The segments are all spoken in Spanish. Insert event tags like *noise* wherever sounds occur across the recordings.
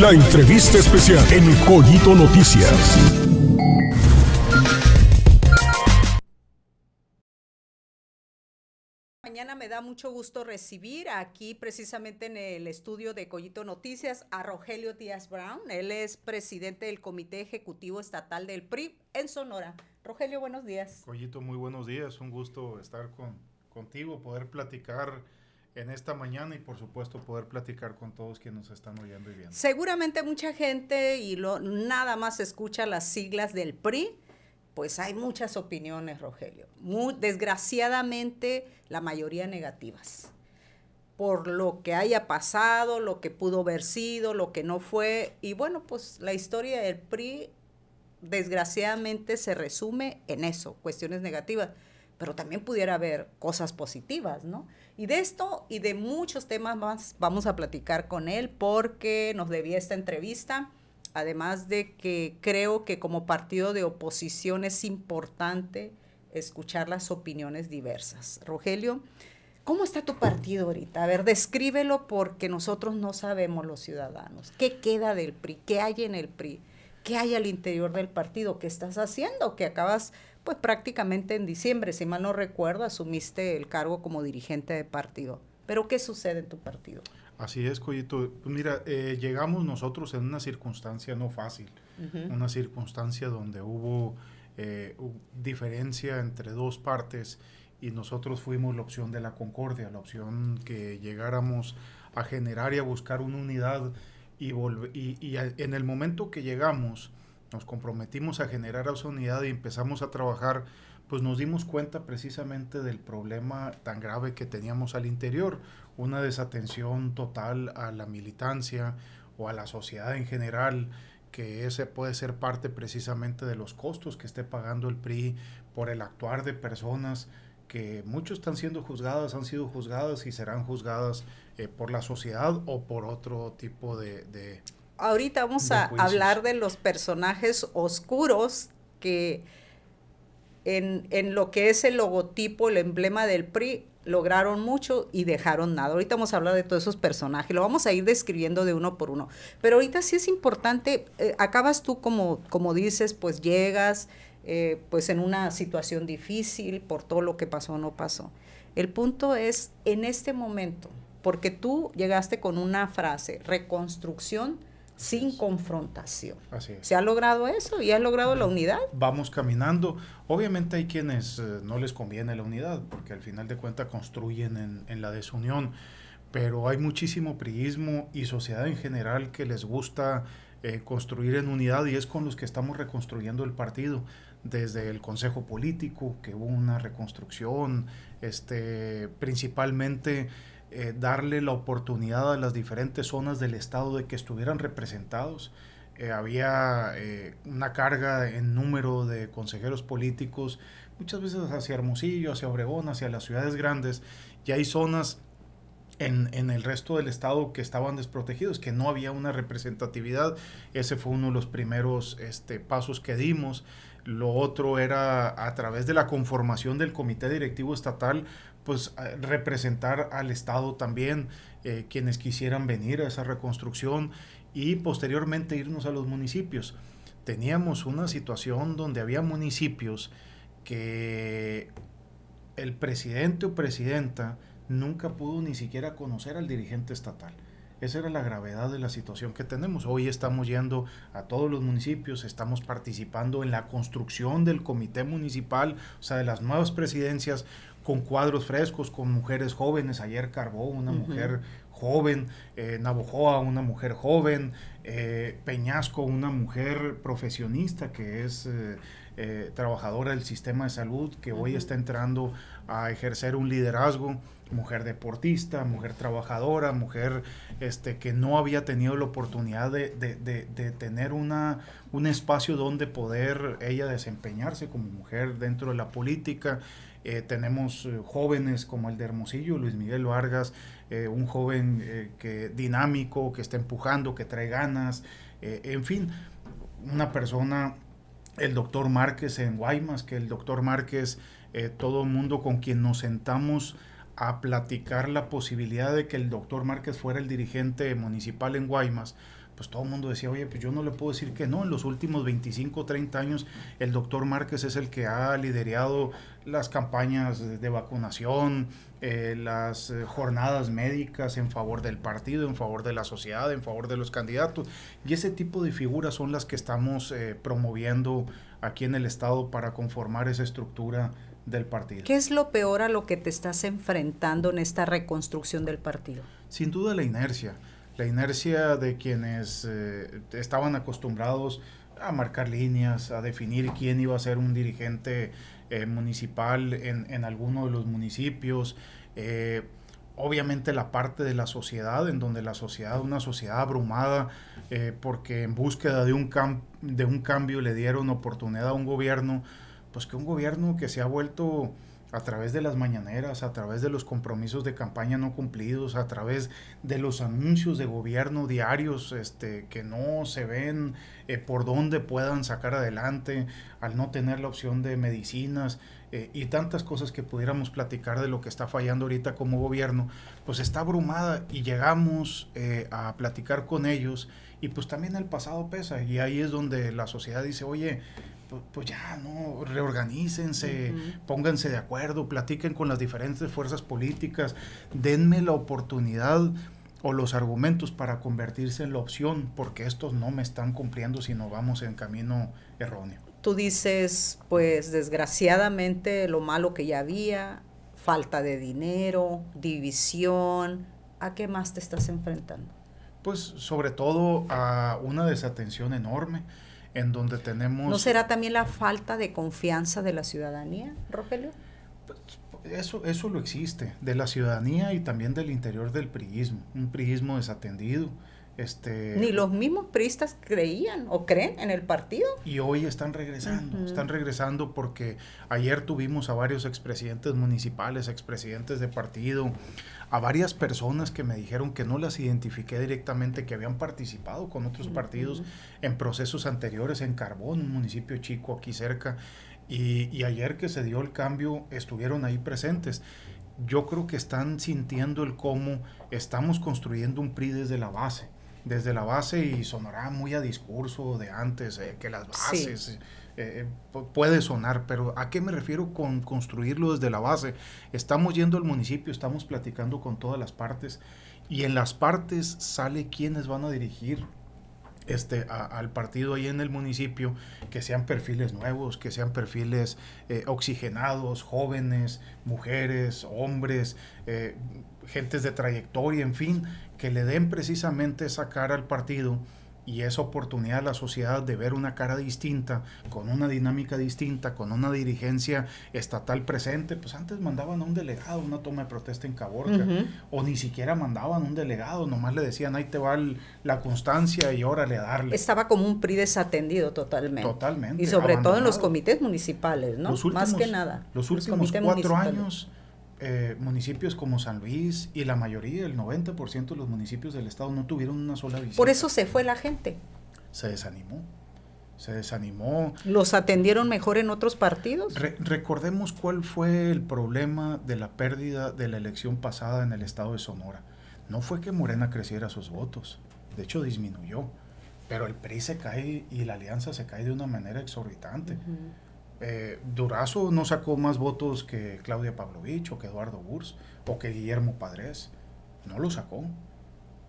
La entrevista especial en Collito Noticias. Mañana me da mucho gusto recibir aquí precisamente en el estudio de Collito Noticias a Rogelio Díaz Brown. Él es presidente del Comité Ejecutivo Estatal del PRI en Sonora. Rogelio, buenos días. Collito, muy buenos días. Un gusto estar con, contigo, poder platicar en esta mañana y por supuesto poder platicar con todos quienes nos están oyendo y viendo. Seguramente mucha gente y lo, nada más escucha las siglas del PRI, pues hay muchas opiniones, Rogelio. desgraciadamente, la mayoría negativas. Por lo que haya pasado, lo que pudo haber sido, lo que no fue. Y bueno, pues la historia del PRI, desgraciadamente, se resume en eso, cuestiones negativas pero también pudiera haber cosas positivas, ¿no? Y de esto y de muchos temas más vamos a platicar con él porque nos debía esta entrevista, además de que creo que como partido de oposición es importante escuchar las opiniones diversas. Rogelio, ¿Cómo está tu partido ahorita? A ver, descríbelo porque nosotros no sabemos los ciudadanos. ¿Qué queda del PRI? ¿Qué hay en el PRI? ¿Qué hay al interior del partido? ¿Qué estás haciendo? ¿Qué acabas pues prácticamente en diciembre, si mal no recuerdo, asumiste el cargo como dirigente de partido. Pero ¿qué sucede en tu partido? Así es, Coyito. Pues, mira, eh, llegamos nosotros en una circunstancia no fácil, una circunstancia donde hubo eh, diferencia entre dos partes y nosotros fuimos la opción de la concordia, la opción que llegáramos a generar y a buscar una unidad y, en el momento que llegamos nos comprometimos a generar esa unidad y empezamos a trabajar, pues nos dimos cuenta precisamente del problema tan grave que teníamos al interior, una desatención total a la militancia o a la sociedad en general, que ese puede ser parte precisamente de los costos que esté pagando el PRI por el actuar de personas que muchos están siendo juzgadas, han sido juzgadas y serán juzgadas eh, por la sociedad o por otro tipo de ahorita vamos a hablar de los personajes oscuros que en, lo que es el logotipo, el emblema del PRI, lograron mucho y dejaron nada. Ahorita vamos a hablar de todos esos personajes, lo vamos a ir describiendo de uno por uno. Pero ahorita sí es importante, eh, acabas tú como, como dices, pues llegas eh, pues en una situación difícil por todo lo que pasó o no pasó. El punto es en este momento, porque tú llegaste con una frase, reconstrucción sin confrontación. Se ha logrado eso y ha logrado la unidad. Vamos caminando. Obviamente hay quienes eh, no les conviene la unidad, porque al final de cuentas construyen en, la desunión, pero hay muchísimo priismo y sociedad en general que les gusta eh, construir en unidad y es con los que estamos reconstruyendo el partido desde el Consejo Político, que hubo una reconstrucción, este, principalmente eh, darle la oportunidad a las diferentes zonas del Estado de que estuvieran representados. Eh, había eh, una carga en número de consejeros políticos, muchas veces hacia Hermosillo, hacia Obregón, hacia las ciudades grandes, y hay zonas en, el resto del estado que estaban desprotegidos, que no había una representatividad. Ese fue uno de los primeros este, pasos que dimos. Lo otro era a través de la conformación del comité directivo estatal pues representar al Estado también, eh, quienes quisieran venir a esa reconstrucción y posteriormente irnos a los municipios. Teníamos una situación donde había municipios que el presidente o presidenta nunca pudo ni siquiera conocer al dirigente estatal. Esa era la gravedad de la situación que tenemos. Hoy estamos yendo a todos los municipios, estamos participando en la construcción del comité municipal, o sea, de las nuevas presidencias, con cuadros frescos, con mujeres jóvenes. Ayer Carbó, una mujer joven, eh, Navojoa, una mujer joven, eh, Peñasco, una mujer profesionista que es... Eh, eh, trabajadora del sistema de salud que hoy está entrando a ejercer un liderazgo, mujer deportista, mujer trabajadora, mujer este, que no había tenido la oportunidad de, tener una, un espacio donde poder ella desempeñarse como mujer dentro de la política. Eh, tenemos eh, jóvenes como el de Hermosillo, Luis Miguel Vargas, un joven que dinámico, que está empujando, que trae ganas, en fin, una persona el doctor Márquez en Guaymas, que el doctor Márquez, eh, todo el mundo con quien nos sentamos a platicar la posibilidad de que el doctor Márquez fuera el dirigente municipal en Guaymas, pues, todo el mundo decía, oye, pues yo no le puedo decir que no. En los últimos 25, o 30 años, el doctor Márquez es el que ha liderado las campañas de vacunación, eh, las eh, jornadas médicas en favor del partido, en favor de la sociedad, en favor de los candidatos. Y ese tipo de figuras son las que estamos eh, promoviendo aquí en el Estado para conformar esa estructura del partido. ¿Qué es lo peor a lo que te estás enfrentando en esta reconstrucción del partido? Sin duda la inercia la inercia de quienes eh, estaban acostumbrados a marcar líneas, a definir quién iba a ser un dirigente eh, municipal en, alguno de los municipios. Eh, obviamente la parte de la sociedad, en donde la sociedad, una sociedad abrumada, porque en búsqueda de un, de un cambio le dieron oportunidad a un gobierno, pues que un gobierno que se ha vuelto a través de las mañaneras, a través de los compromisos de campaña no cumplidos, a través de los anuncios de gobierno diarios este, que no se ven eh, por dónde puedan sacar adelante, al no tener la opción de medicinas eh, y tantas cosas que pudiéramos platicar de lo que está fallando ahorita como gobierno, pues está abrumada y llegamos eh, a platicar con ellos y pues también el pasado pesa y ahí es donde la sociedad dice, oye, pues, ya, no, reorganícense, pónganse de acuerdo, platiquen con las diferentes fuerzas políticas, denme la oportunidad o los argumentos para convertirse en la opción, porque estos no me están cumpliendo si no vamos en camino erróneo. Tú dices, pues desgraciadamente lo malo que ya había, falta de dinero, división, ¿a qué más te estás enfrentando? Pues sobre todo a una desatención enorme ¿No será también la falta de confianza de la ciudadanía, Rogelio? Eso, eso lo existe, de la ciudadanía y también del interior del priismo, un priismo desatendido. Este, Ni los mismos priistas creían o creen en el partido. Y hoy están regresando, están regresando porque ayer tuvimos a varios expresidentes municipales, expresidentes de partido, a varias personas que me dijeron que no las identifiqué directamente, que habían participado con otros partidos en procesos anteriores en Carbón, un municipio chico aquí cerca, y, y ayer que se dio el cambio estuvieron ahí presentes yo creo que están sintiendo el cómo estamos construyendo un PRI desde la base. Desde la base y sonará muy a discurso de antes, eh, que las bases... Eh, eh, puede sonar, pero ¿a qué me refiero con construirlo desde la base? Estamos yendo al municipio, estamos platicando con todas las partes y en las partes sale quienes van a dirigir este, al partido ahí en el municipio, que sean perfiles nuevos, que sean perfiles eh, oxigenados, jóvenes, mujeres, hombres, gentes de trayectoria, en fin, que le den precisamente esa cara al partido y esa oportunidad a la sociedad de ver una cara distinta, con una dinámica distinta, con una dirigencia estatal presente, pues antes mandaban a un delegado una toma de protesta en Caborca, o ni siquiera mandaban un delegado, nomás le decían, ahí te va la constancia y órale a darle. Estaba como un PRI desatendido totalmente. Totalmente. Y sobre todo en los comités municipales, ¿no? Más que nada. Los últimos cuatro años eh, municipios como San Luis y la mayoría, el 90% de los municipios del estado no tuvieron una sola visita. Por eso se fue la gente. Se desanimó. Se desanimó. ¿Los atendieron mejor en otros partidos? recordemos cuál fue el problema de la pérdida de la elección pasada en el estado de Sonora. No fue que Morena creciera sus votos, de hecho disminuyó, pero el PRI se cae y la alianza se cae de una manera exorbitante. Eh, Durazo no sacó más votos que Claudia Pavlovich o que Eduardo Burs o que Guillermo Padres. No lo sacó.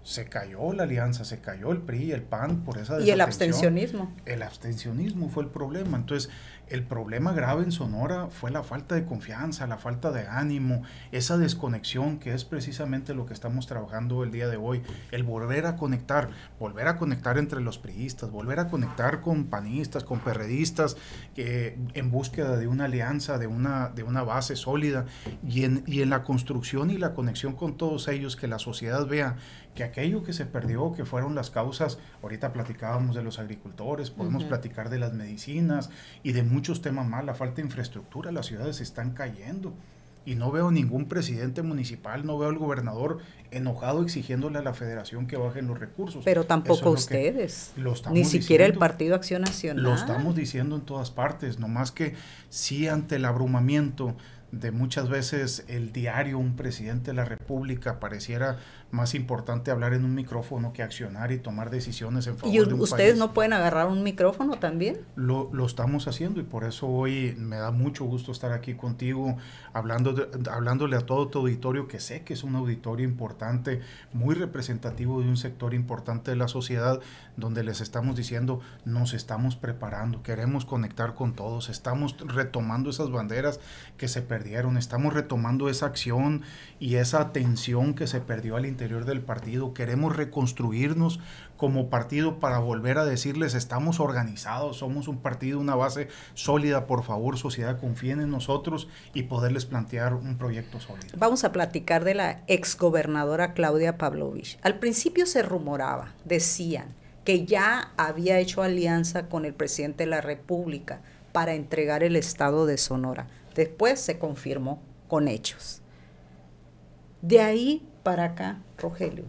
Se cayó la alianza, se cayó el PRI, el PAN por esa Y el abstencionismo. El abstencionismo fue el problema. Entonces, el problema grave en Sonora fue la falta de confianza, la falta de ánimo, esa desconexión que es precisamente lo que estamos trabajando el día de hoy, el volver a conectar, volver a conectar entre los priistas, volver a conectar con panistas, con perredistas, que en búsqueda de una alianza, de una, de una base sólida y en la construcción y la conexión con todos ellos, que la sociedad vea que aquello que se perdió, que fueron las causas, ahorita platicábamos de los agricultores, podemos platicar de las medicinas y de muchos temas más, la falta de infraestructura, las ciudades están cayendo. Y no veo ningún presidente municipal, no veo al gobernador enojado exigiéndole a la federación que bajen los recursos. Pero tampoco ustedes. Ni siquiera el Partido Acción Nacional. Lo estamos diciendo en todas partes, nomás que sí ante el abrumamiento, de muchas veces el diario, un presidente de la República, pareciera más importante hablar en un micrófono que accionar y tomar decisiones en favor la de un ustedes no pueden agarrar un micrófono también? Lo, estamos haciendo y por eso hoy me da mucho gusto estar aquí contigo, hablando hablándole a todo tu auditorio, que sé que es un auditorio importante, muy representativo de un sector importante de la sociedad, donde les estamos diciendo, nos estamos preparando, queremos conectar con todos, estamos retomando esas banderas que se perdieron Estamos retomando esa acción y esa tensión que se perdió al interior del partido. Queremos reconstruirnos como partido para volver a decirles estamos organizados, somos un partido, una base sólida, por favor, sociedad, confíen en nosotros y poderles plantear un proyecto sólido. Vamos a platicar de la exgobernadora Claudia Pavlovich. Al principio se rumoraba, decían, que ya había hecho alianza con el presidente de la República para entregar el estado de Sonora. Después se confirmó con hechos. De ahí para acá, Rogelio.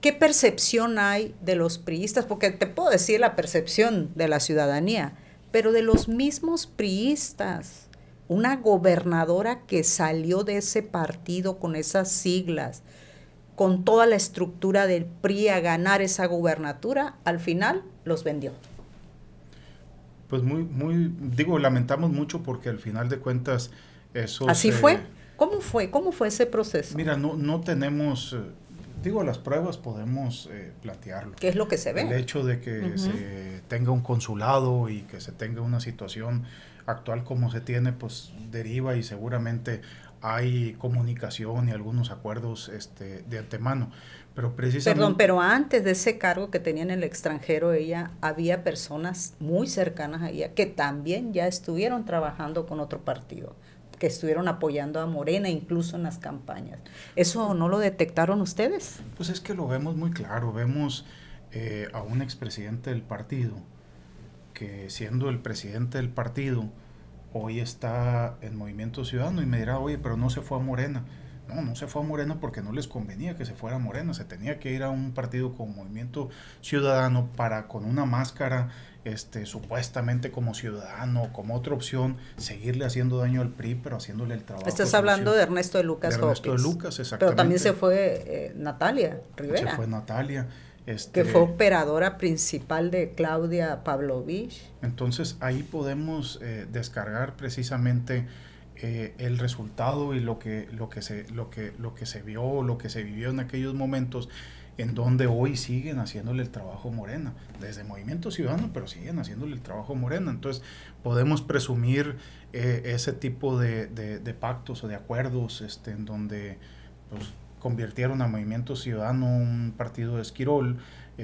¿Qué percepción hay de los priistas? Porque te puedo decir la percepción de la ciudadanía, pero de los mismos priistas. Una gobernadora que salió de ese partido con esas siglas, con toda la estructura del PRI a ganar esa gubernatura, al final los vendió pues muy, muy, digo, lamentamos mucho porque al final de cuentas eso... ¿Así fue? ¿Cómo fue? ¿Cómo fue ese proceso? Mira, no, no tenemos, eh, digo, las pruebas podemos eh, plantearlo. ¿Qué es lo que se ve? El hecho de que se tenga un consulado y que se tenga una situación actual como se tiene, pues deriva y seguramente hay comunicación y algunos acuerdos este, de antemano. Pero precisamente... Perdón, pero antes de ese cargo que tenía en el extranjero, ella había personas muy cercanas a ella que también ya estuvieron trabajando con otro partido, que estuvieron apoyando a Morena incluso en las campañas. ¿Eso no lo detectaron ustedes? Pues es que lo vemos muy claro, vemos eh, a un expresidente del partido que siendo el presidente del partido hoy está en Movimiento Ciudadano y me dirá, oye, pero no se fue a Morena no, no se fue a Moreno porque no les convenía que se fuera a Moreno. se tenía que ir a un partido con movimiento ciudadano para con una máscara, este, supuestamente como ciudadano, como otra opción, seguirle haciendo daño al PRI, pero haciéndole el trabajo. Estás hablando de Ernesto de Lucas. De Ernesto de Lucas, exactamente. Pero también se fue eh, Natalia Rivera. Se fue Natalia. Este, que fue operadora principal de Claudia Pavlovich. Entonces ahí podemos eh, descargar precisamente eh, el resultado y lo que, lo, que se, lo, que, lo que se vio, lo que se vivió en aquellos momentos, en donde hoy siguen haciéndole el trabajo Morena, desde Movimiento Ciudadano, pero siguen haciéndole el trabajo Morena. Entonces, podemos presumir eh, ese tipo de, pactos o de acuerdos este, en donde pues, convirtieron a Movimiento Ciudadano un partido de esquirol,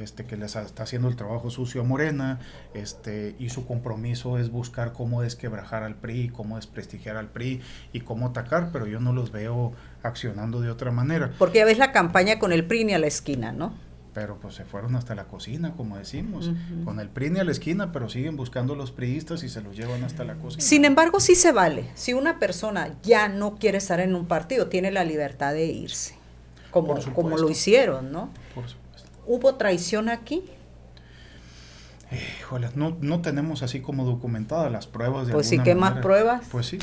este, que les está haciendo el trabajo sucio a Morena, este, y su compromiso es buscar cómo desquebrajar al PRI, cómo desprestigiar al PRI y cómo atacar, pero yo no los veo accionando de otra manera. Porque ya ves la campaña con el PRI ni a la esquina, ¿no? pero pues se fueron hasta la cocina, como decimos, con el PRI ni a la esquina, pero siguen buscando los priistas y se los llevan hasta la cocina. Sin embargo, sí se vale. Si una persona ya no quiere estar en un partido, tiene la libertad de irse, como, como lo hicieron, ¿no? Por supuesto. ¿Hubo traición aquí? Híjole, no, tenemos así como documentadas las pruebas. De pues sí, ¿qué más pruebas? Pues sí,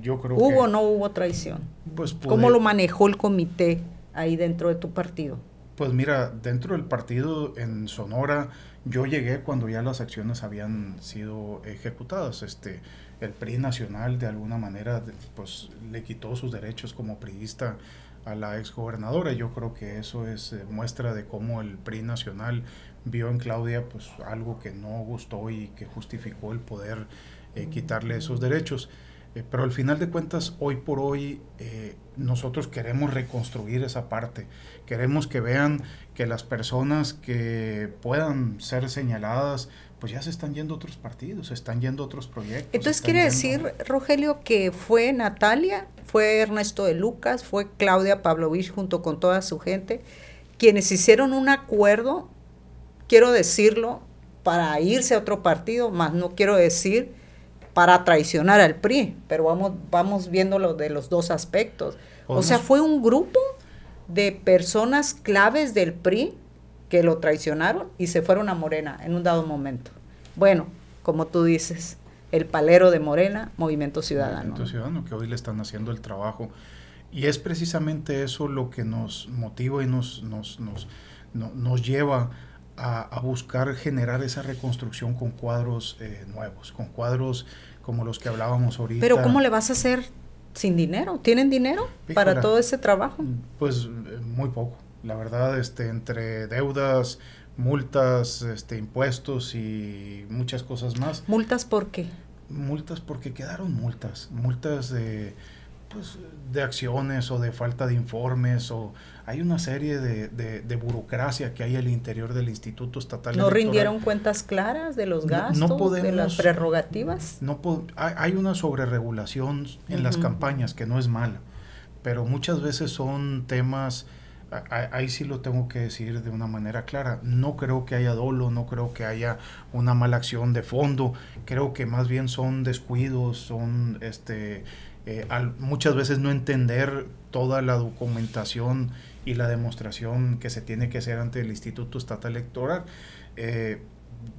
yo creo ¿Hubo o no hubo traición? Pues ¿Cómo lo manejó el comité ahí dentro de tu partido? Pues mira, dentro del partido en Sonora, yo llegué cuando ya las acciones habían sido ejecutadas. Este, el PRI nacional de alguna manera pues, le quitó sus derechos como priista a la exgobernadora. Yo creo que eso es eh, muestra de cómo el PRI nacional vio en Claudia pues algo que no gustó y que justificó el poder eh, quitarle esos derechos. Eh, pero al final de cuentas, hoy por hoy, nosotros queremos reconstruir esa parte. Queremos que vean que las personas que puedan ser señaladas pues ya se están yendo otros partidos, se están yendo otros proyectos. Entonces quiere decir, Rogelio, que fue Natalia, fue Ernesto de Lucas, fue Claudia Pavlovich junto con toda su gente, quienes hicieron un acuerdo, quiero decirlo, para irse a otro partido, más no quiero decir para traicionar al PRI, pero vamos, vamos viendo lo de los dos aspectos. O sea, fue un grupo de personas claves del PRI que lo traicionaron y se fueron a Morena en un dado momento. Bueno, como tú dices, el palero de Morena, Movimiento Ciudadano. Movimiento Ciudadano, que hoy le están haciendo el trabajo. Y es precisamente eso lo que nos motiva y nos, nos, nos, lleva a, buscar generar esa reconstrucción con cuadros eh, nuevos, con cuadros como los que hablábamos ahorita. Pero ¿cómo le vas a hacer sin dinero? ¿Tienen dinero para todo ese trabajo? Pues eh, muy poco. La verdad, este, entre deudas, multas, este, impuestos y muchas cosas más. ¿Multas por qué? Multas porque quedaron multas, multas de, pues, de acciones o de falta de informes o hay una serie de, burocracia que hay al interior del Instituto Estatal. ¿No rindieron cuentas claras de los gastos, de las prerrogativas? No, hay una sobreregulación en las campañas que no es mala, pero muchas veces son temas ahí sí lo tengo que decir de una manera clara. No creo que haya dolo, no creo que haya una mala acción de fondo. Creo que más bien son descuidos, son este, eh, muchas veces no entender toda la documentación y la demostración que se tiene que hacer ante el Instituto Estatal Electoral. Eh,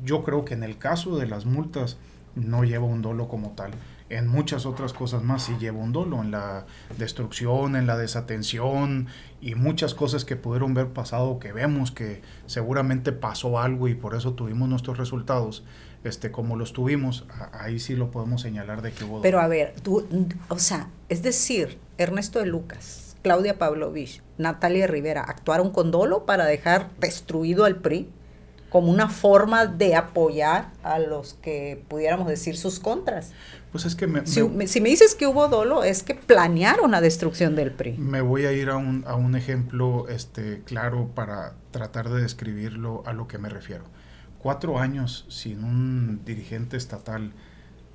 yo creo que en el caso de las multas no lleva un dolo como tal en muchas otras cosas más si lleva un dolo, en la destrucción, en la desatención y muchas cosas que pudieron ver pasado, que vemos que seguramente pasó algo y por eso tuvimos nuestros resultados. Este, como los tuvimos, ahí sí lo podemos señalar de que hubo. Pero a ver, tú, o sea, es decir, Ernesto de Lucas, Claudia Pavlovich, Natalia Rivera, ¿actuaron con dolo para dejar destruido al PRI? como una forma de apoyar a los que pudiéramos decir sus contras. Pues es que si, me, dices que hubo dolo, es que planearon la destrucción del PRI. Me voy a ir a un, ejemplo este, claro para tratar de describirlo a lo que me refiero. Cuatro años sin un dirigente estatal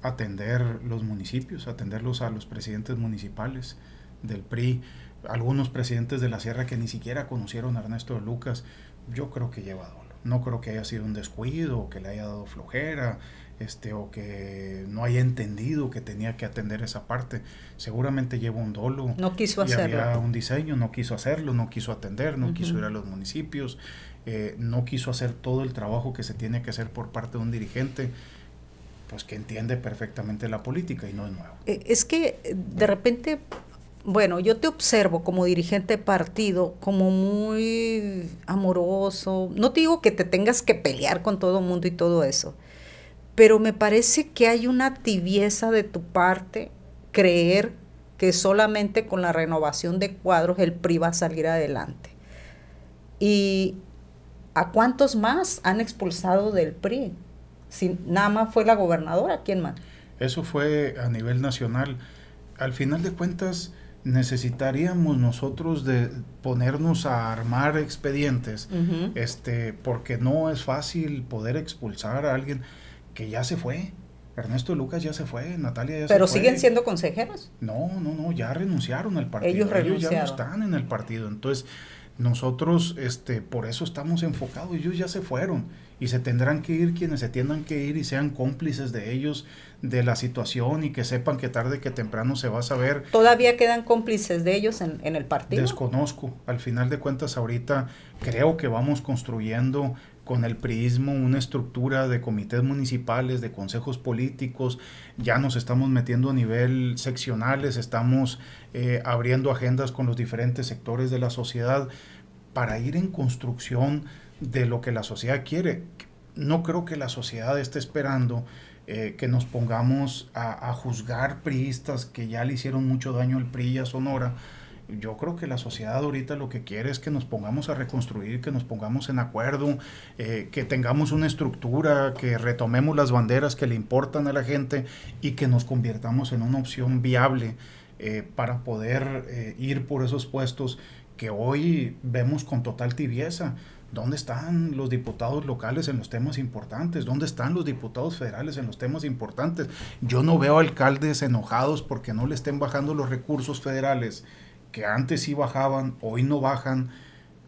atender los municipios, atenderlos a los presidentes municipales del PRI, algunos presidentes de la Sierra que ni siquiera conocieron a Ernesto Lucas, yo creo que llevado no creo que haya sido un descuido, o que le haya dado flojera, este, o que no haya entendido que tenía que atender esa parte. Seguramente lleva un dolo. No quiso hacerlo. Había un diseño, no quiso hacerlo, no quiso atender, no quiso ir a los municipios, eh, no quiso hacer todo el trabajo que se tiene que hacer por parte de un dirigente pues que entiende perfectamente la política y no es nuevo. Eh, es que eh, de repente bueno, yo te observo como dirigente de partido como muy amoroso. No te digo que te tengas que pelear con todo el mundo y todo eso, pero me parece que hay una tibieza de tu parte creer que solamente con la renovación de cuadros el PRI va a salir adelante. ¿Y a cuántos más han expulsado del PRI? Si nada más fue la gobernadora, ¿quién más? Eso fue a nivel nacional. Al final de cuentas, necesitaríamos nosotros de ponernos a armar expedientes, este, porque no es fácil poder expulsar a alguien que ya se fue. Ernesto Lucas ya se fue, Natalia ya ¿Pero se fue. ¿Pero siguen siendo consejeros? No, no, no, ya renunciaron al partido. Ellos, Ellos ya no están en el partido. Entonces, nosotros, este, por eso estamos enfocados. Ellos ya se fueron y se tendrán que ir quienes se tiendan que ir y sean cómplices de ellos de la situación y que sepan que tarde que temprano se va a saber. ¿Todavía quedan cómplices de ellos en, el partido? Desconozco. Al final de cuentas ahorita creo que vamos construyendo con el priismo una estructura de comités municipales, de consejos políticos, ya nos estamos metiendo a nivel seccionales, estamos eh, abriendo agendas con los diferentes sectores de la sociedad para ir en construcción de lo que la sociedad quiere. No creo que la sociedad esté esperando eh, que nos pongamos a, juzgar priistas que ya le hicieron mucho daño al PRI a Sonora. Yo creo que la sociedad ahorita lo que quiere es que nos pongamos a reconstruir, que nos pongamos en acuerdo, eh, que tengamos una estructura, que retomemos las banderas que le importan a la gente y que nos convirtamos en una opción viable eh, para poder ir por esos puestos que hoy vemos con total tibieza. ¿Dónde están los diputados locales en los temas importantes? ¿Dónde están los diputados federales en los temas importantes? Yo no veo alcaldes enojados porque no le estén bajando los recursos federales, que antes sí bajaban, hoy no bajan,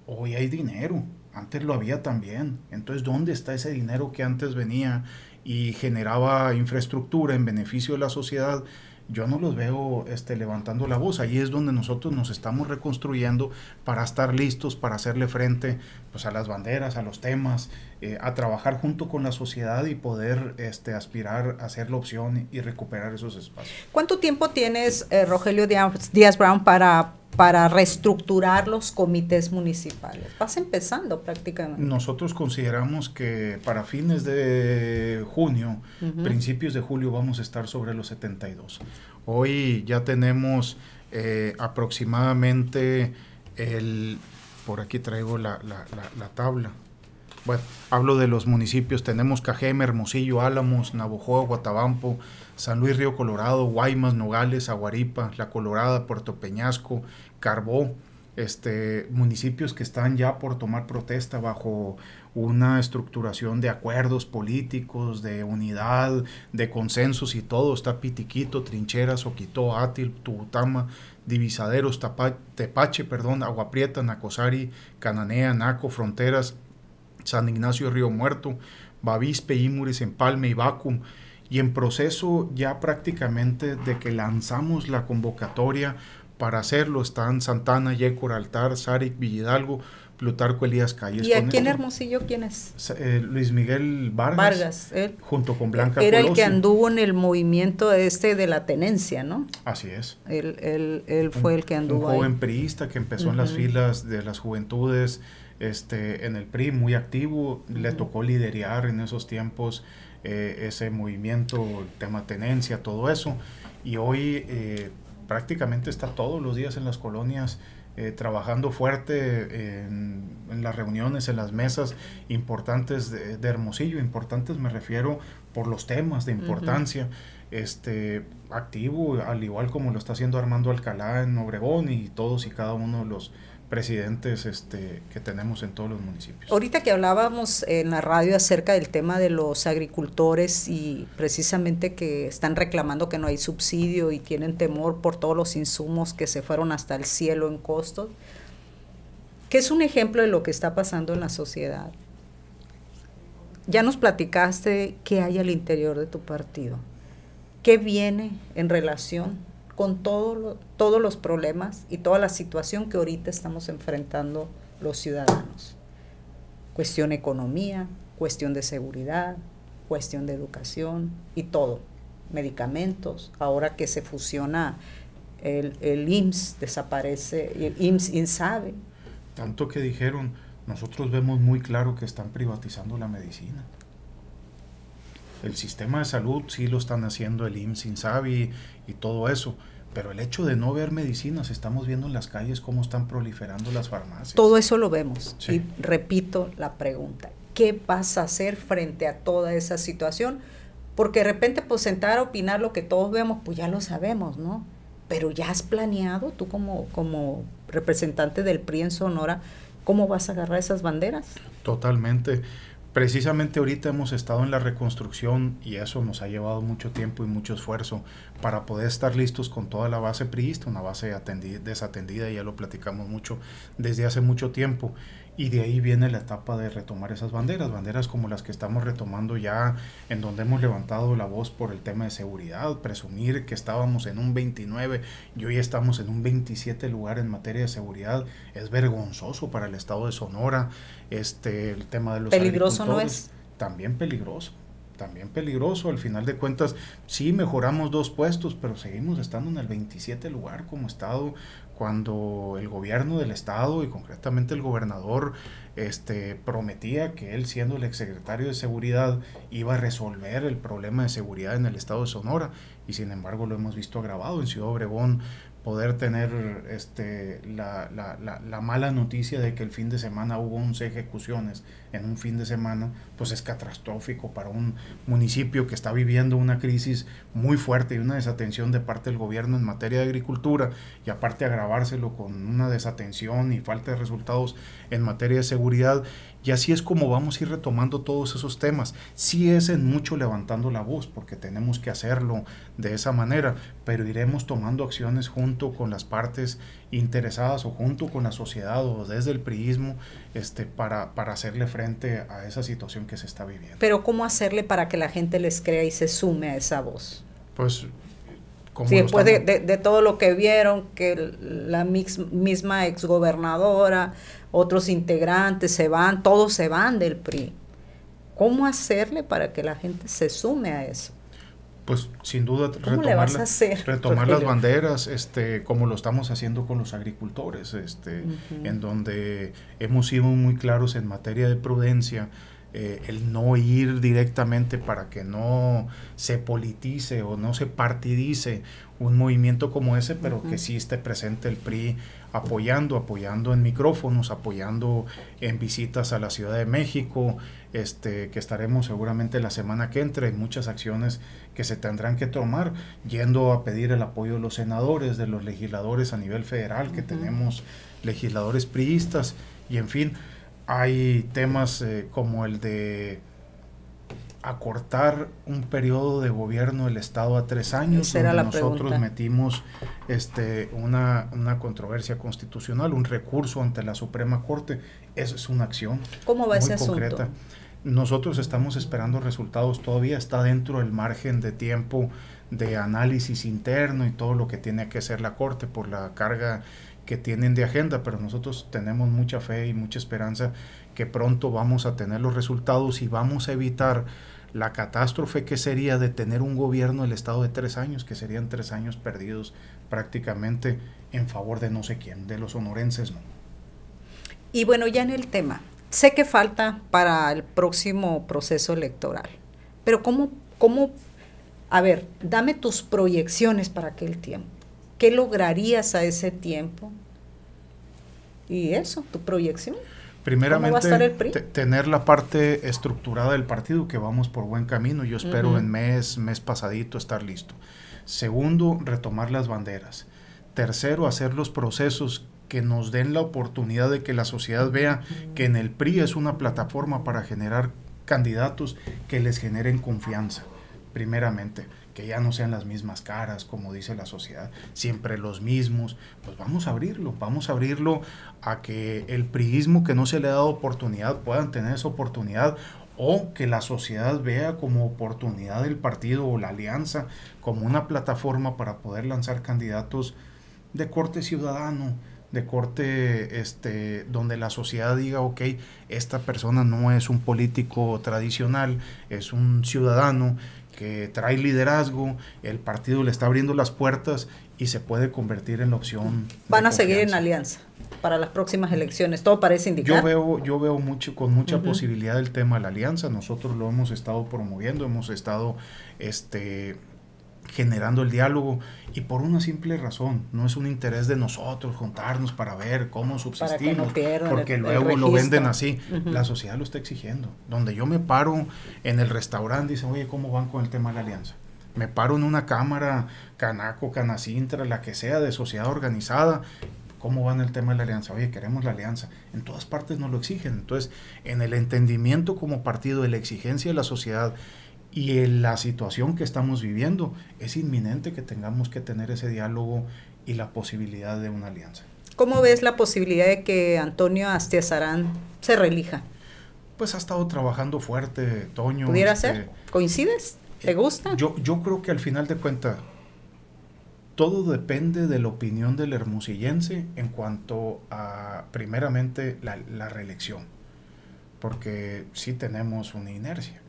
hoy hay dinero, antes lo había también. Entonces, ¿dónde está ese dinero que antes venía y generaba infraestructura en beneficio de la sociedad? yo no los veo este, levantando la voz. Ahí es donde nosotros nos estamos reconstruyendo para estar listos, para hacerle frente pues, a las banderas, a los temas, eh, a trabajar junto con la sociedad y poder este, aspirar a ser la opción y recuperar esos espacios. ¿Cuánto tiempo tienes, eh, Rogelio Díaz Brown, para para reestructurar los comités municipales. Vas empezando prácticamente. Nosotros consideramos que para fines de junio, principios de julio, vamos a estar sobre los 72. Hoy ya tenemos eh, aproximadamente el... Por aquí traigo la, tabla. Bueno, hablo de los municipios. Tenemos Cajeme, Hermosillo, Álamos, Navojoa, Guatabampo, San Luis Río Colorado, Guaymas, Nogales, Aguaripa, La Colorada, Puerto Peñasco, Carbó, este, municipios que están ya por tomar protesta bajo una estructuración de acuerdos políticos, de unidad, de consensos y todo. Está Pitiquito, Trincheras, Oquito, Átil, Tubutama, Divisaderos, Tepache, perdón, Aguaprieta, Nacosari, Cananea, Naco, Fronteras, San Ignacio Río Muerto, Bavispe, Ímures, Empalme y Vacum y en proceso ya prácticamente de que lanzamos la convocatoria para hacerlo están Santana, Yecor, Altar, Sarik, Villidalgo, Plutarco Elías Calles. ¿Y a quién Hermosillo quién es? Eh, Luis Miguel Vargas. Vargas, él. Junto con Blanca Era el que anduvo en el movimiento este de la tenencia, ¿no? Así es. Él, fue el que anduvo. Un joven priista que empezó en las filas de las juventudes, este, en el PRI, muy activo. Le tocó liderar en esos tiempos eh, ese movimiento, el tema tenencia, todo eso. Y hoy eh, prácticamente está todos los días en las colonias eh, trabajando fuerte en, las reuniones, en las mesas importantes de, Hermosillo, importantes me refiero por los temas de importancia, este, activo, al igual como lo está haciendo Armando Alcalá en Obregón y todos y cada uno de los presidentes este, que tenemos en todos los municipios. Ahorita que hablábamos en la radio acerca del tema de los agricultores y precisamente que están reclamando que no hay subsidio y tienen temor por todos los insumos que se fueron hasta el cielo en costos, que es un ejemplo de lo que está pasando en la sociedad. Ya nos platicaste qué hay al interior de tu partido, qué viene en relación con todos los problemas y toda la situación que ahorita estamos enfrentando los ciudadanos. Cuestión economía, cuestión de seguridad, cuestión de educación y todo. Medicamentos, ahora que se fusiona el, el IMSS, desaparece el IMSS INSABE. Tanto que dijeron, nosotros vemos muy claro que están privatizando la medicina el sistema de salud sí lo están haciendo el IMSS, INSABI y todo eso. Pero el hecho de no ver medicinas, estamos viendo en las calles cómo están proliferando las farmacias. Todo eso lo vemos. Y repito la pregunta, ¿qué vas a hacer frente a toda esa situación? Porque de repente, pues sentar a opinar lo que todos vemos, pues ya lo sabemos, ¿no? Pero ya has planeado, tú como, como representante del PRI en Sonora, ¿cómo vas a agarrar esas banderas? Totalmente. Precisamente ahorita hemos estado en la reconstrucción y eso nos ha llevado mucho tiempo y mucho esfuerzo para poder estar listos con toda la base priista, una base desatendida, ya lo platicamos mucho desde hace mucho tiempo y de ahí viene la etapa de retomar esas banderas, banderas como las que estamos retomando ya, en donde hemos levantado la voz por el tema de seguridad, presumir que estábamos en un 29 y hoy estamos en un 27 lugar en materia de seguridad, es vergonzoso para el estado de Sonora, este, el tema de los... Peligroso no es. También peligroso también peligroso. Al final de cuentas, sí mejoramos dos puestos, pero seguimos estando en el 27 lugar como Estado cuando el gobierno del Estado y concretamente el gobernador este, prometía que él, siendo el exsecretario de Seguridad, iba a resolver el problema de seguridad en el Estado de Sonora. Y sin embargo lo hemos visto agravado en Ciudad Obregón poder tener este, la, la, mala noticia de que el fin de semana hubo 11 ejecuciones en un fin de semana, pues es catastrófico para un municipio que está viviendo una crisis muy fuerte y una desatención de parte del gobierno en materia de agricultura y aparte agravárselo con una desatención y falta de resultados en materia de seguridad y así es como vamos a ir retomando todos esos temas. Sí es en mucho levantando la voz, porque tenemos que hacerlo de esa manera, pero iremos tomando acciones junto con las partes interesadas o junto con la sociedad o desde el priismo este, para, para hacerle frente a esa situación que se está viviendo. Pero ¿cómo hacerle para que la gente les crea y se sume a esa voz? Pues Sí, después de, todo lo que vieron, que la misma exgobernadora otros integrantes se van, todos se van del PRI. ¿Cómo hacerle para que la gente se sume a eso? Pues sin duda retomar, las *laughs* banderas, este, como lo estamos haciendo con los agricultores, este, en donde hemos sido muy claros en materia de prudencia, eh, el no ir directamente para que no se politice o no se partidice un movimiento como ese, pero que sí esté presente el PRI apoyando, apoyando en micrófonos, apoyando en visitas a la Ciudad de México, este, que estaremos seguramente la semana que entra, hay muchas acciones que se tendrán que tomar, yendo a pedir el apoyo de los senadores, de los legisladores a nivel federal, que tenemos legisladores priistas, y en fin, hay temas eh, como el de acortar un periodo de gobierno del Estado a tres años, donde nosotros metimos este, una, controversia constitucional, un recurso ante la Suprema Corte. Esa es una acción ¿Cómo va muy concreta. Nosotros estamos esperando resultados todavía, está dentro del margen de tiempo de análisis interno y todo lo que tiene que hacer la Corte por la carga que tienen de agenda, pero nosotros tenemos mucha fe y mucha esperanza que pronto vamos a tener los resultados y vamos a evitar la catástrofe que sería de tener un gobierno del Estado de tres años, que serían tres años perdidos prácticamente en favor de no sé quién, de los honorenses. ¿no? Y bueno, ya en el tema, sé que falta para el próximo proceso electoral, pero ¿cómo, cómo a ver, dame tus proyecciones para aquel tiempo? ¿Qué lograrías a ese tiempo? Y eso, tu proyección primeramente tener la parte estructurada del partido, que vamos por buen camino, yo espero en mes, mes pasadito estar listo. Segundo, retomar las banderas. Tercero, hacer los procesos que nos den la oportunidad de que la sociedad vea que en el PRI es una plataforma para generar candidatos que les generen confianza, primeramente que ya no sean las mismas caras, como dice la sociedad, siempre los mismos, pues vamos a abrirlo, vamos a abrirlo a que el priismo que no se le ha dado oportunidad puedan tener esa oportunidad o que la sociedad vea como oportunidad el partido o la alianza como una plataforma para poder lanzar candidatos de corte ciudadano, de corte este, donde la sociedad diga, ok, esta persona no es un político tradicional, es un ciudadano que trae liderazgo, el partido le está abriendo las puertas y se puede convertir en la opción. Van a seguir en alianza para las próximas elecciones, todo parece indicar. Yo veo, yo veo mucho, con mucha posibilidad el tema de la alianza, nosotros lo hemos estado promoviendo, hemos estado este, generando el diálogo y por una simple razón, no es un interés de nosotros juntarnos para ver cómo subsistimos, porque luego lo venden así, la sociedad lo está exigiendo, donde yo me paro en el restaurante y dicen, oye, ¿cómo van con el tema de la alianza? Me paro en una cámara, Canaco, Canacintra, la que sea de sociedad organizada, ¿cómo van el tema de la alianza? Oye, queremos la alianza. En todas partes nos lo exigen, entonces en el entendimiento como partido, de la exigencia de la sociedad, y en la situación que estamos viviendo es inminente que tengamos que tener ese diálogo y la posibilidad de una alianza. ¿Cómo ves la posibilidad de que Antonio Astiazarán se relija? Pues ha estado trabajando fuerte, Toño. ¿Pudiera este, ser? ¿Coincides? ¿Te eh, gusta? Yo, yo creo que al final de cuentas, todo depende de la opinión del hermosillense en cuanto a, primeramente, la, la reelección. Porque sí tenemos una inercia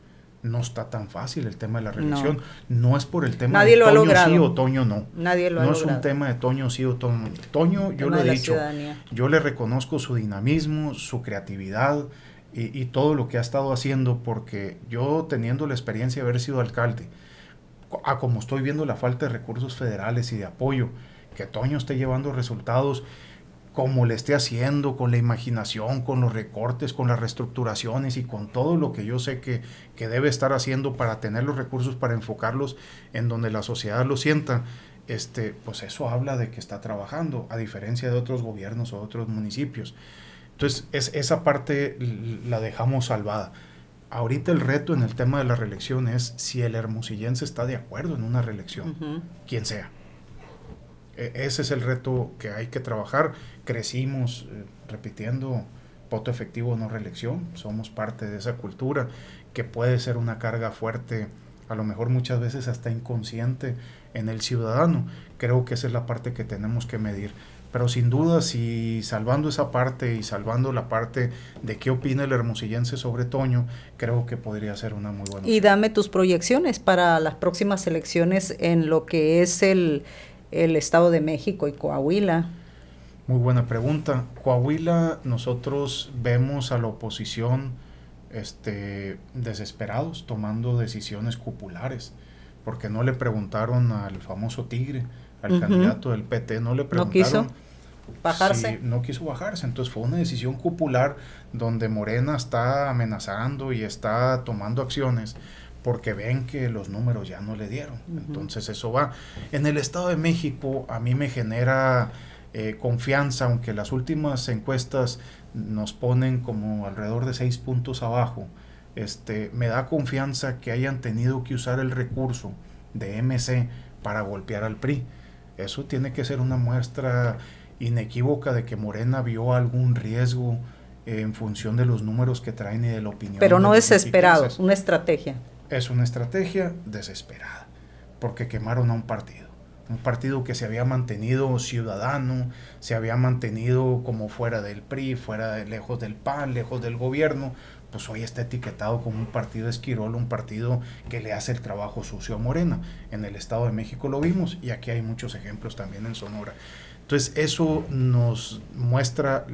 no está tan fácil el tema de la reelección. No, es por el tema Nadie de lo Toño ha sí o Toño no. no es un tema de Toño sí o Toño. Toño, yo lo he dicho, yo le reconozco su dinamismo, su creatividad y, y, todo lo que ha estado haciendo, porque yo teniendo la experiencia de haber sido alcalde, a ah, como estoy viendo la falta de recursos federales y de apoyo, que Toño esté llevando resultados como le esté haciendo, con la imaginación, con los recortes, con las reestructuraciones y con todo lo que yo sé que, que debe estar haciendo para tener los recursos, para enfocarlos en donde la sociedad lo sienta, este, pues eso habla de que está trabajando, a diferencia de otros gobiernos o otros municipios. Entonces, es, esa parte la dejamos salvada. Ahorita el reto en el tema de la reelección es si el hermosillense está de acuerdo en una reelección, quien sea. E, ese es el reto que hay que trabajar crecimos eh, repitiendo voto efectivo no reelección, somos parte de esa cultura que puede ser una carga fuerte, a lo mejor muchas veces hasta inconsciente en el ciudadano. Creo que esa es la parte que tenemos que medir. Pero sin duda, si salvando esa parte y salvando la parte de qué opina el hermosillense sobre Toño, creo que podría ser una muy buena. Y dame tus proyecciones para las próximas elecciones en lo que es el, el Estado de México y Coahuila. Muy buena pregunta. Coahuila, nosotros vemos a la oposición este, desesperados tomando decisiones cupulares, porque no le preguntaron al famoso Tigre, al candidato del PT, no le preguntaron. No quiso bajarse. no quiso bajarse, entonces fue una decisión cupular donde Morena está amenazando y está tomando acciones porque ven que los números ya no le dieron. Entonces eso va. En el Estado de México a mí me genera eh, confianza, aunque las últimas encuestas nos ponen como alrededor de seis puntos abajo, este, me da confianza que hayan tenido que usar el recurso de MC para golpear al PRI. Eso tiene que ser una muestra inequívoca de que Morena vio algún riesgo en función de los números que traen y de la opinión. Pero no desesperado es una estrategia. Es una estrategia desesperada, porque quemaron a un partido un partido que se había mantenido ciudadano, se había mantenido como fuera del PRI, fuera lejos del PAN, lejos del gobierno, pues hoy está etiquetado como un partido esquirol, un partido que le hace el trabajo sucio a Morena. En el Estado de México lo vimos y aquí hay muchos ejemplos también en Sonora. Entonces eso nos muestra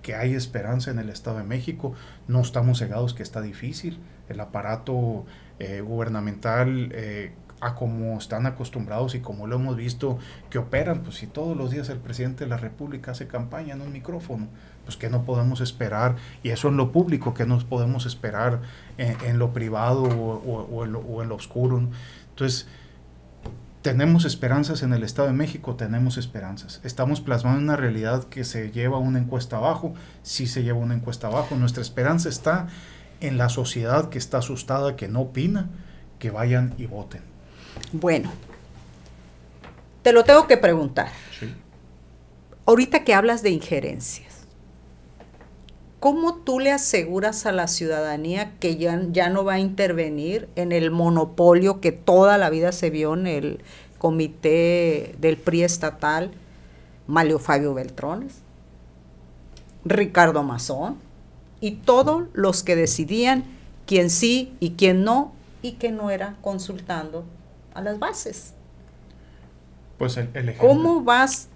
que hay esperanza en el Estado de México, no estamos cegados que está difícil, el aparato eh, gubernamental... Eh, a como están acostumbrados y como lo hemos visto que operan, pues si todos los días el presidente de la República hace campaña en un micrófono, pues que no podemos esperar, y eso en lo público, que no podemos esperar en, lo privado o, en lo, o, en lo, oscuro. Entonces, tenemos esperanzas en el Estado de México, tenemos esperanzas. Estamos plasmando una realidad que se lleva una encuesta abajo, si se lleva una encuesta abajo. Nuestra esperanza está en la sociedad que está asustada, que no opina, que vayan y voten. Bueno, te lo tengo que preguntar. Ahorita que hablas de injerencias, ¿cómo tú le aseguras a la ciudadanía que ya, ya no va a intervenir en el monopolio que toda la vida se vio en el comité del PRI estatal, Malio Fabio Beltrones, Ricardo Mazón y todos los que decidían quién sí y quién no y que no era consultando a las bases. Pues el, ejemplo. ¿Cómo vas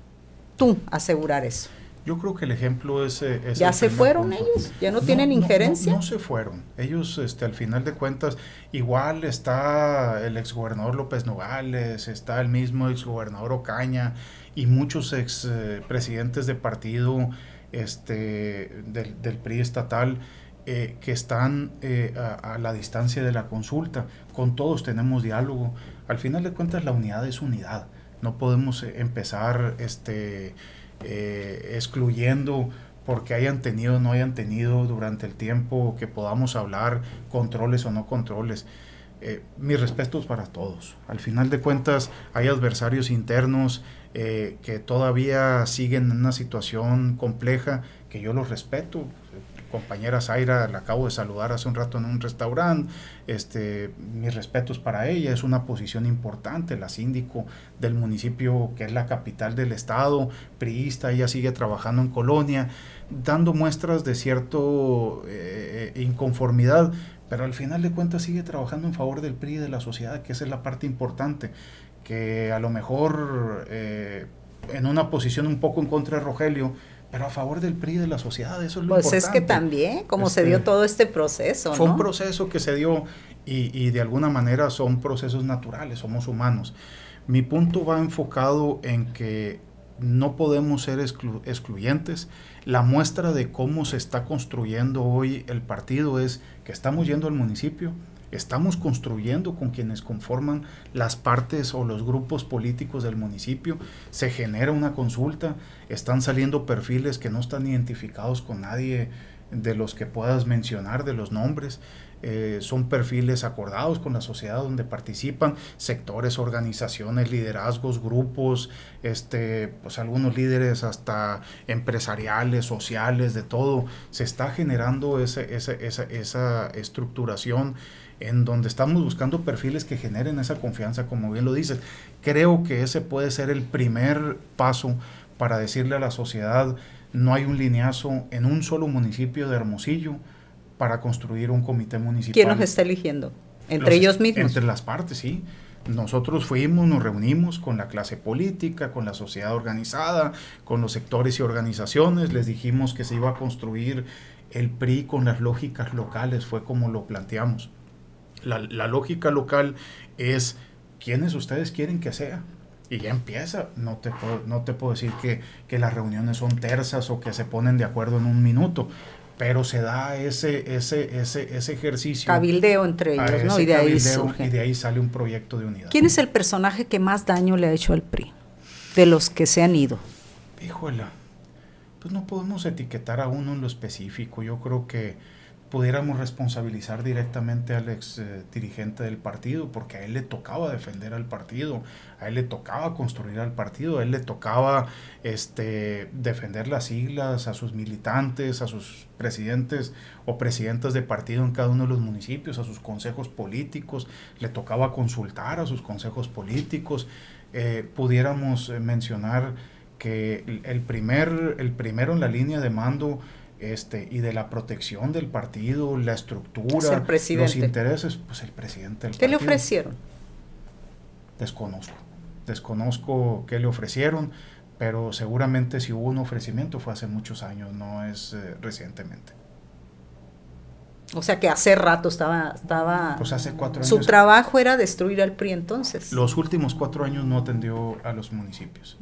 tú a asegurar eso? Yo creo que el ejemplo es... Eh, ¿Ya se fueron ellos? ¿Ya no, tienen injerencia? No, se fueron. Ellos, este, al final de cuentas, igual está el exgobernador López Nogales, está el mismo exgobernador Ocaña y muchos expresidentes eh, presidentes de partido este, del, PRI estatal eh, que están a la distancia de la consulta. Con todos tenemos diálogo al final de cuentas, la unidad es unidad. No podemos eh, empezar este, eh, excluyendo porque hayan tenido o no hayan tenido durante el tiempo que podamos hablar, controles o no controles. Eh, mis respetos para todos. Al final de cuentas, hay adversarios internos eh, que todavía siguen en una situación compleja que yo los respeto compañera Zaira, la acabo de saludar hace un rato en un restaurante, este, mis respetos para ella, es una posición importante, la síndico del municipio que es la capital del estado, priista, ella sigue trabajando en Colonia, dando muestras de cierto eh, eh, inconformidad, pero al final de cuentas sigue trabajando en favor del PRI y de la sociedad, que esa es la parte importante, que a lo mejor eh, en una posición un poco en contra de Rogelio, pero a favor del PRI y de la sociedad, eso es lo importante. Pues es que también, como se dio este, todo este proceso. Fue un proceso que se dio y, de alguna manera son procesos naturales, somos humanos. Mi punto va enfocado en que no podemos ser excluyentes. La muestra de cómo se está construyendo hoy el partido es que estamos yendo al municipio, estamos construyendo con quienes conforman las partes o los grupos políticos del municipio, se genera una consulta, están saliendo perfiles que no están identificados con nadie de los que puedas mencionar, de los nombres, eh, son perfiles acordados con la sociedad donde participan sectores, organizaciones, liderazgos, grupos, este, pues algunos líderes hasta empresariales, sociales, de todo. Se está generando esa, esa estructuración en donde estamos buscando perfiles que generen esa confianza, como bien lo dices. Creo que ese puede ser el primer paso para decirle a la sociedad, no hay un lineazo en un solo municipio de Hermosillo, para construir un comité municipal. ¿Quién nos está eligiendo? ¿Entre ellos mismos? Entre las partes, sí. Nosotros fuimos, nos reunimos con la clase política, con la sociedad organizada, con los sectores y organizaciones, les dijimos que se iba a construir el PRI con las lógicas locales, fue como lo planteamos. La, lógica local es quiénes ustedes quieren que sea. Y ya empieza, no te puedo, no te puedo decir que, que las reuniones son tersas o que se ponen de acuerdo en un minuto pero se da ese, ese, ese, ese ejercicio. Cabildeo entre ah, ellos, ¿no? Y de, ahí surge. y de ahí sale un proyecto de unidad. ¿Quién es el personaje que más daño le ha hecho al PRI, de los que se han ido? Híjole, pues no podemos etiquetar a uno en lo específico. Yo creo que pudiéramos responsabilizar directamente al ex eh, dirigente del partido, porque a él le tocaba defender al partido, a él le tocaba construir al partido, a él le tocaba este, defender las siglas, a sus militantes, a sus presidentes o presidentas de partido en cada uno de los municipios, a sus consejos políticos, le tocaba consultar a sus consejos políticos. Eh, pudiéramos eh, mencionar que el, primer, el primero en la línea de mando este, y de la protección del partido, la estructura, los intereses, pues el presidente del ¿Qué le ofrecieron? Desconozco. Desconozco qué le ofrecieron, pero seguramente si hubo un ofrecimiento fue hace muchos años, no es eh, recientemente. O sea que hace rato estaba, estaba. Pues hace cuatro años. Su trabajo era destruir al PRI entonces. Los últimos cuatro años no atendió a los municipios.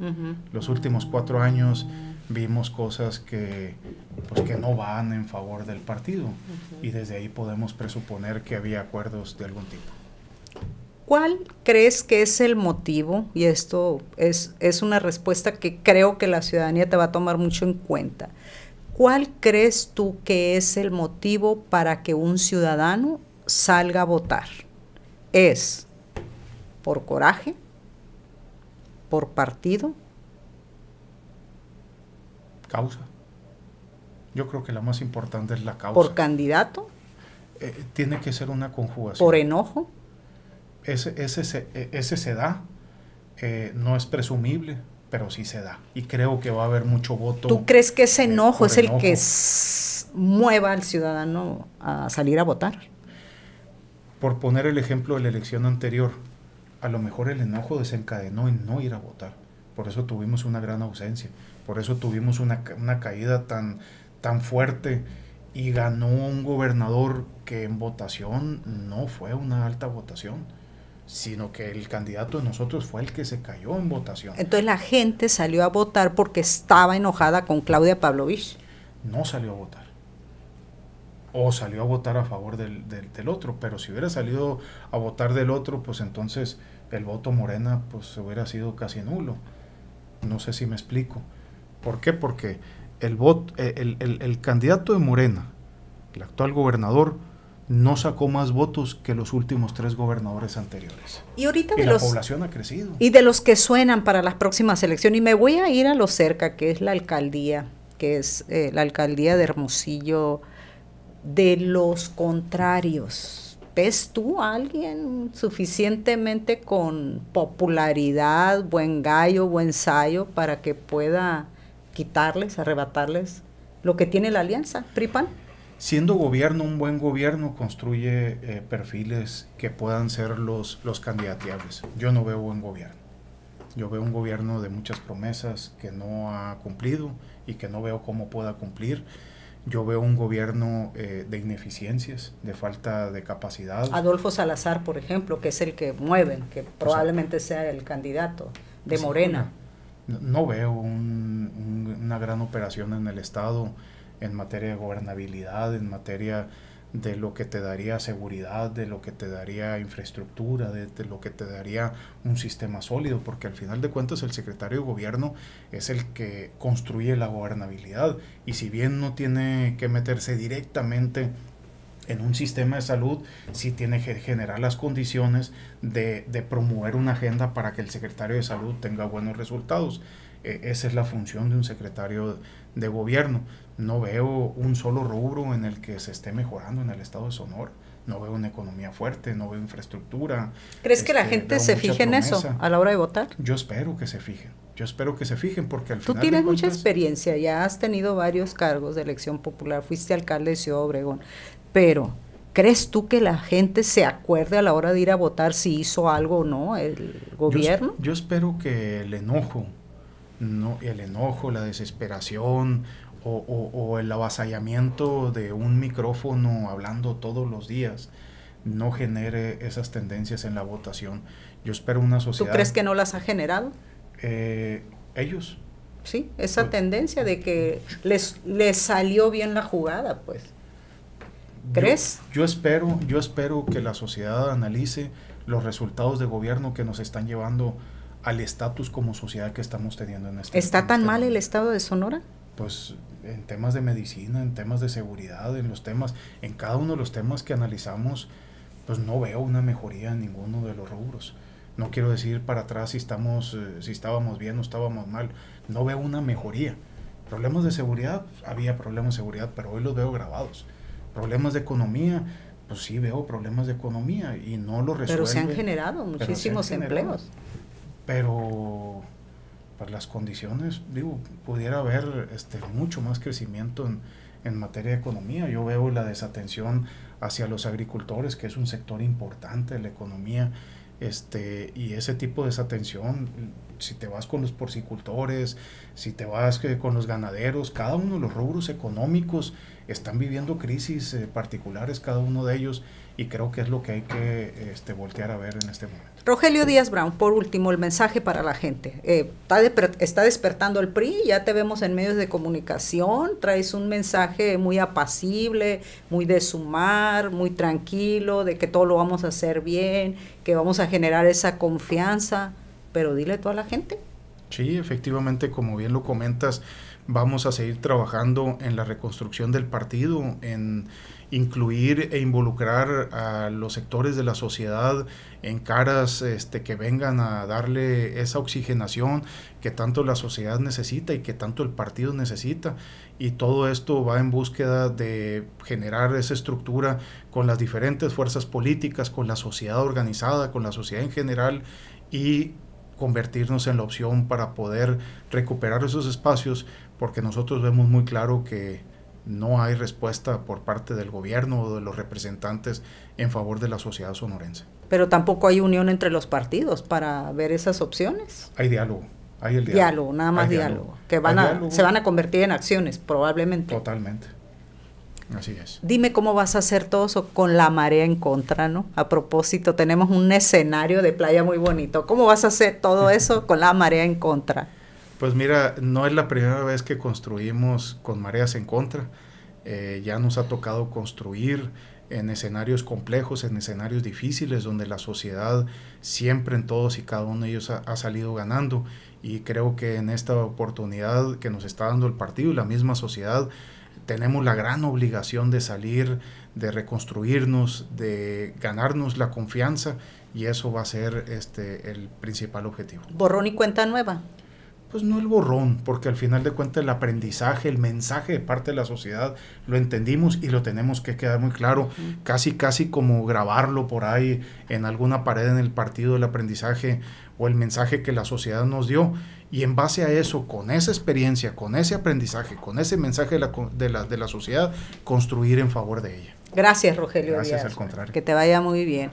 Los últimos cuatro años vimos cosas pues, que, no van en favor del partido y desde ahí podemos presuponer que había acuerdos de algún tipo. ¿Cuál crees que es el motivo? Y esto es, es una respuesta que creo que la ciudadanía te va a tomar mucho en cuenta. ¿Cuál crees tú que es el motivo para que un ciudadano salga a votar? ¿Es por coraje? ¿Por partido? Causa. Yo creo que la más importante es la causa. ¿Por candidato? Eh, tiene que ser una conjugación. ¿Por enojo? Ese, ese, se e, da. Eh, no es presumible, pero sí se da. Y creo que va a haber mucho voto. ¿Tú crees que ese eh, enojo es el que mueva al ciudadano a salir a votar? Por poner el ejemplo de la elección anterior, a lo mejor el enojo desencadenó en no ir a votar. Por eso tuvimos una gran ausencia. Por eso tuvimos una, una caída tan, tan fuerte y ganó un gobernador que en votación no fue una alta votación, sino que el candidato de nosotros fue el que se cayó en votación. Entonces la gente salió a votar porque estaba enojada con Claudia Pavlovich. No salió a votar. O salió a votar a favor del, del otro, pero si hubiera salido a votar del otro, pues entonces el voto morena pues hubiera sido casi nulo. No sé si me explico. ¿Por qué? Porque el, bot, eh, el, candidato de Morena, el actual gobernador, no sacó más votos que los últimos tres gobernadores anteriores. Y ahorita de la los, población ha crecido. Y de los que suenan para las próximas elecciones, y me voy a ir a lo cerca, que es la alcaldía, que es eh, la alcaldía de Hermosillo, de los contrarios. ¿Ves tú a alguien suficientemente con popularidad, buen gallo, buen sayo, para que pueda quitarles, arrebatarles lo que tiene la alianza, PRIPAN. Siendo gobierno, un buen gobierno construye eh, perfiles que puedan ser los, los Yo no veo buen gobierno. Yo veo un gobierno de muchas promesas que no ha cumplido y que no veo cómo pueda cumplir. Yo veo un gobierno eh, de ineficiencias, de falta de capacidad. Adolfo Salazar, por ejemplo, que es el que mueven, que pues, probablemente sea el candidato de pues, Morena. No veo un una gran operación en el Estado en materia de gobernabilidad, en materia de lo que te daría seguridad, de lo que te daría infraestructura, de, lo que te daría un sistema sólido, porque al final de cuentas el secretario de gobierno es el que construye la gobernabilidad y si bien no tiene que meterse directamente en un sistema de salud, sí tiene que generar las condiciones de promover una agenda para que el secretario de salud tenga buenos resultados. E-, esa es la función de un secretario de gobierno. No veo un solo rubro en el que se esté mejorando en el estado de sonor No veo una economía fuerte, no veo infraestructura. ¿Crees que la este, gente se fije en eso a la hora de votar? Yo espero que se fijen. Yo espero que se fijen porque al final. Tú tienes mucha experiencia, ya has tenido varios cargos de elección popular, fuiste alcalde de Ciudad Obregón, pero ¿Crees tú que la gente se acuerde a la hora de ir a votar si hizo algo o no el gobierno? yo, espero que el enojo no, el enojo, la desesperación o, el avasallamiento de un micrófono hablando todos los días no genere esas tendencias en la votación. Yo espero una sociedad... ¿Tú crees que no las ha generado? Eh, ellos. Sí, esa pues, tendencia de que les, les salió bien la jugada, pues. ¿Crees? yo, espero, yo espero que la sociedad analice los resultados de gobierno que nos están llevando al estatus como sociedad que estamos teniendo en este ¿Está este tan mal el estado de Sonora? Pues en temas de medicina, en temas de seguridad, en los temas, en cada uno de los temas que analizamos, pues no veo una mejoría en ninguno de los rubros. No quiero decir para atrás si estamos, eh, si estábamos bien o estábamos mal. No veo una mejoría. Problemas de seguridad, pues, había problemas de seguridad, pero hoy los veo grabados. Problemas de economía, pues sí veo problemas de economía y no los resuelven. Pero se han generado muchísimos empleos pero para pues, las condiciones, digo, pudiera haber este, mucho más crecimiento en, materia de economía. Yo veo la desatención hacia los agricultores, que es un sector importante de la economía, este, y ese tipo de desatención, si te vas con los porcicultores, si te vas eh, con los ganaderos, cada uno de los rubros económicos están viviendo crisis eh, particulares, cada uno de ellos, y creo que es lo que hay que este, voltear a ver en este momento. Rogelio Díaz Brown, por último, el mensaje para la gente. Eh, está, está, despertando el PRI, ya te vemos en medios de comunicación, traes un mensaje muy apacible, muy de sumar, muy tranquilo, de que todo lo vamos a hacer bien, que vamos a generar esa confianza, pero dile tú a la gente. Sí, efectivamente, como bien lo comentas, Vamos a seguir trabajando en la reconstrucción del partido, en incluir e involucrar a los sectores de la sociedad en caras este, que vengan a darle esa oxigenación que tanto la sociedad necesita y que tanto el partido necesita. Y todo esto va en búsqueda de generar esa estructura con las diferentes fuerzas políticas, con la sociedad organizada, con la sociedad en general y convertirnos en la opción para poder recuperar esos espacios porque nosotros vemos muy claro que no hay respuesta por parte del gobierno o de los representantes en favor de la sociedad sonorense. Pero tampoco hay unión entre los partidos para ver esas opciones. Hay diálogo, hay el diálogo. Diálogo, nada más diálogo, que van se van a convertir en acciones probablemente. Totalmente. Así es. Dime cómo vas a hacer todo eso con la marea en contra, ¿no? A propósito, tenemos un escenario de playa muy bonito. ¿Cómo vas a hacer todo eso con la marea en contra? Pues mira, no es la primera vez que construimos con mareas en contra. Eh, ya nos ha tocado construir en escenarios complejos, en escenarios difíciles, donde la sociedad siempre en todos y cada uno de ellos ha, salido ganando. Y creo que en esta oportunidad que nos está dando el partido y la misma sociedad, tenemos la gran obligación de salir, de reconstruirnos, de ganarnos la confianza y eso va a ser este, el principal objetivo. Borrón y cuenta nueva pues no el borrón, porque al final de cuentas el aprendizaje, el mensaje de parte de la sociedad lo entendimos y lo tenemos que quedar muy claro, casi casi como grabarlo por ahí en alguna pared en el partido del aprendizaje o el mensaje que la sociedad nos dio y en base a eso, con esa experiencia, con ese aprendizaje, con ese mensaje de de la sociedad, construir en favor de ella. Gracias, Rogelio. Gracias, al contrario. Que te vaya muy bien.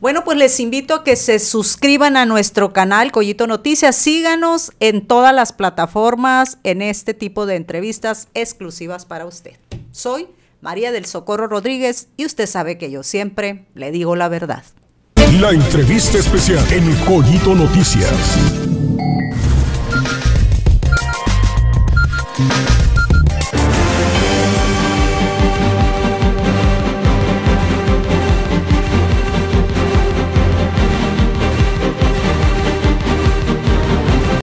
Bueno, pues les invito a que se suscriban a nuestro canal Collito Noticias. Síganos en todas las plataformas en este tipo de entrevistas exclusivas para usted. Soy María del Socorro Rodríguez y usted sabe que yo siempre le digo la verdad. La entrevista especial en Collito Noticias.